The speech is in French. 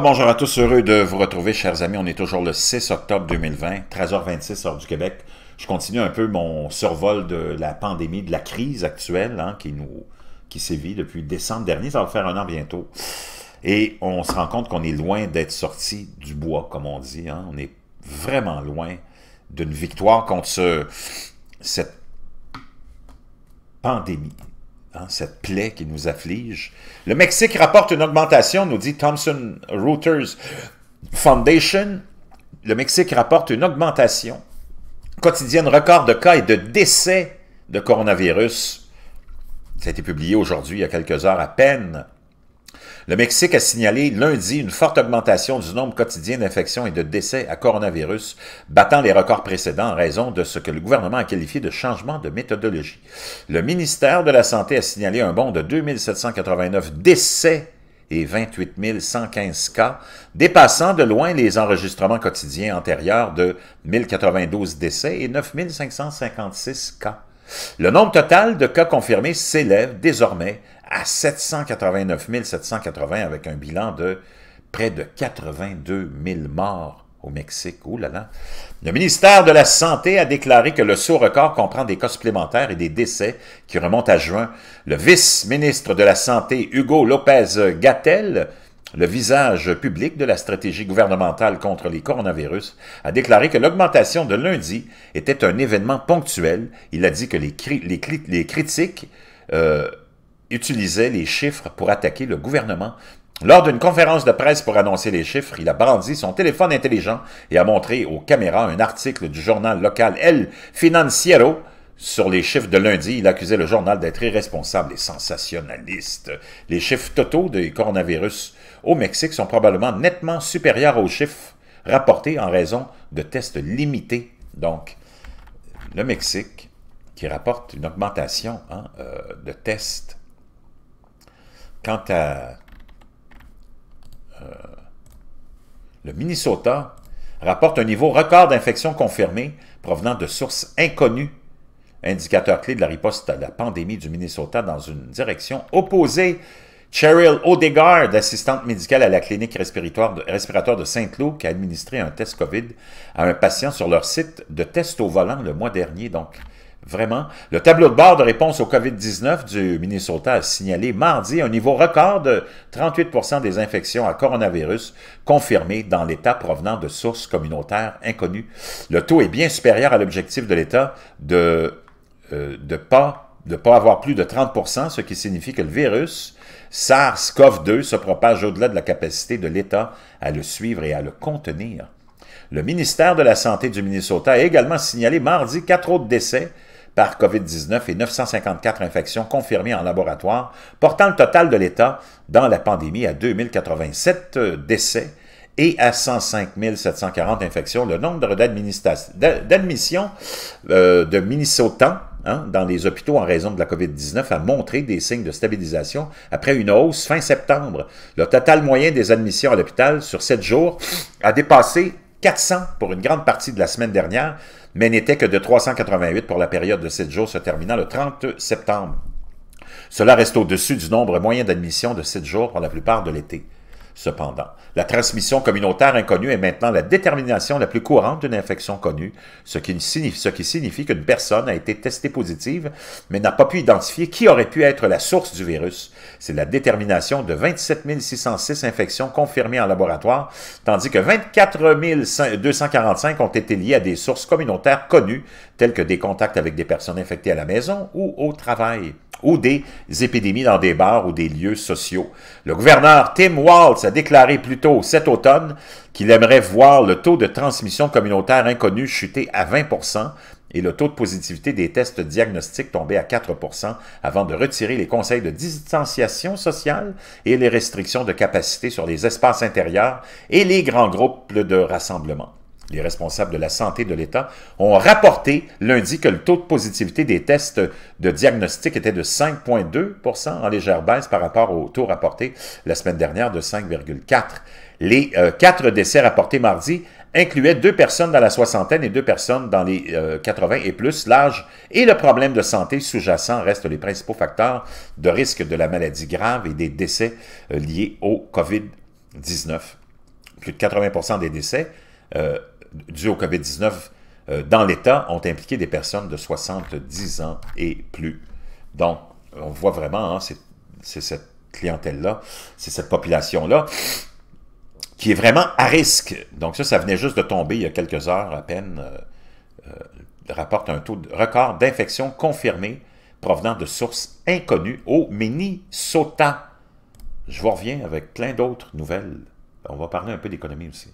bonjour à tous, heureux de vous retrouver, chers amis. On est toujours le 6 octobre 2020, 13h26 heure du Québec. Je continue un peu mon survol de la pandémie, de la crise actuelle hein, qui nous qui sévit depuis décembre dernier. Ça va faire un an bientôt. Et on se rend compte qu'on est loin d'être sorti du bois, comme on dit. Hein. On est vraiment loin d'une victoire contre cette pandémie. Hein, cette plaie qui nous afflige. Le Mexique rapporte une augmentation, nous dit Thomson Reuters Foundation. Le Mexique rapporte une augmentation quotidienne record de cas et de décès de coronavirus. Ça a été publié aujourd'hui, il y a quelques heures à peine. Le Mexique a signalé lundi une forte augmentation du nombre quotidien d'infections et de décès à coronavirus, battant les records précédents en raison de ce que le gouvernement a qualifié de changement de méthodologie. Le ministère de la Santé a signalé un bond de 2789 décès et 28 115 cas, dépassant de loin les enregistrements quotidiens antérieurs de 1092 décès et 9556 cas. Le nombre total de cas confirmés s'élève désormais à 789 780 avec un bilan de près de 82 000 morts au Mexique. Ouh là là. Le ministère de la Santé a déclaré que le saut record comprend des cas supplémentaires et des décès qui remontent à juin. Le vice-ministre de la Santé, Hugo lopez gatell le visage public de la stratégie gouvernementale contre les coronavirus a déclaré que l'augmentation de lundi était un événement ponctuel. Il a dit que les, les critiques euh, utilisait les chiffres pour attaquer le gouvernement. Lors d'une conférence de presse pour annoncer les chiffres, il a brandi son téléphone intelligent et a montré aux caméras un article du journal local El Financiero sur les chiffres de lundi, il accusait le journal d'être irresponsable et sensationnaliste. Les chiffres totaux des coronavirus au Mexique sont probablement nettement supérieurs aux chiffres rapportés en raison de tests limités. Donc, le Mexique, qui rapporte une augmentation hein, euh, de tests Quant à euh, le Minnesota, rapporte un niveau record d'infection confirmées provenant de sources inconnues, indicateur clé de la riposte à la pandémie du Minnesota dans une direction opposée. Cheryl Odegard, assistante médicale à la clinique respiratoire de, Saint-Cloud, qui a administré un test COVID à un patient sur leur site de test au volant le mois dernier. Donc, Vraiment. Le tableau de bord de réponse au COVID-19 du Minnesota a signalé mardi un niveau record de 38 des infections à coronavirus confirmées dans l'État provenant de sources communautaires inconnues. Le taux est bien supérieur à l'objectif de l'État de ne euh, pas de pas avoir plus de 30 ce qui signifie que le virus SARS-CoV-2 se propage au-delà de la capacité de l'État à le suivre et à le contenir. Le ministère de la Santé du Minnesota a également signalé mardi quatre autres décès par COVID-19 et 954 infections confirmées en laboratoire, portant le total de l'État dans la pandémie à 2087 euh, décès et à 105 740 infections. Le nombre d'admissions euh, de Minnesota hein, dans les hôpitaux en raison de la COVID-19 a montré des signes de stabilisation après une hausse fin septembre. Le total moyen des admissions à l'hôpital sur sept jours a dépassé 400 pour une grande partie de la semaine dernière, mais n'était que de 388 pour la période de 7 jours se terminant le 30 septembre. Cela reste au-dessus du nombre moyen d'admission de 7 jours pour la plupart de l'été. Cependant, la transmission communautaire inconnue est maintenant la détermination la plus courante d'une infection connue, ce qui signifie, qu'une personne a été testée positive, mais n'a pas pu identifier qui aurait pu être la source du virus. C'est la détermination de 27 606 infections confirmées en laboratoire, tandis que 24 245 ont été liées à des sources communautaires connues, telles que des contacts avec des personnes infectées à la maison ou au travail ou des épidémies dans des bars ou des lieux sociaux. Le gouverneur Tim Walz a déclaré plus tôt cet automne qu'il aimerait voir le taux de transmission communautaire inconnu chuter à 20 et le taux de positivité des tests diagnostiques tomber à 4 avant de retirer les conseils de distanciation sociale et les restrictions de capacité sur les espaces intérieurs et les grands groupes de rassemblement. Les responsables de la santé de l'État ont rapporté lundi que le taux de positivité des tests de diagnostic était de 5,2 en légère baisse par rapport au taux rapporté la semaine dernière de 5,4 Les euh, quatre décès rapportés mardi incluaient deux personnes dans la soixantaine et deux personnes dans les 80 euh, et plus. L'âge et le problème de santé sous-jacent restent les principaux facteurs de risque de la maladie grave et des décès euh, liés au COVID-19. Plus de 80 des décès dues au COVID-19 euh, dans l'État ont impliqué des personnes de 70 ans et plus. Donc, on voit vraiment, hein, c'est cette clientèle-là, c'est cette population-là qui est vraiment à risque. Donc ça, ça venait juste de tomber il y a quelques heures à peine, euh, euh, rapporte un taux de record d'infection confirmée provenant de sources inconnues au Minnesota. Je vous reviens avec plein d'autres nouvelles. On va parler un peu d'économie aussi.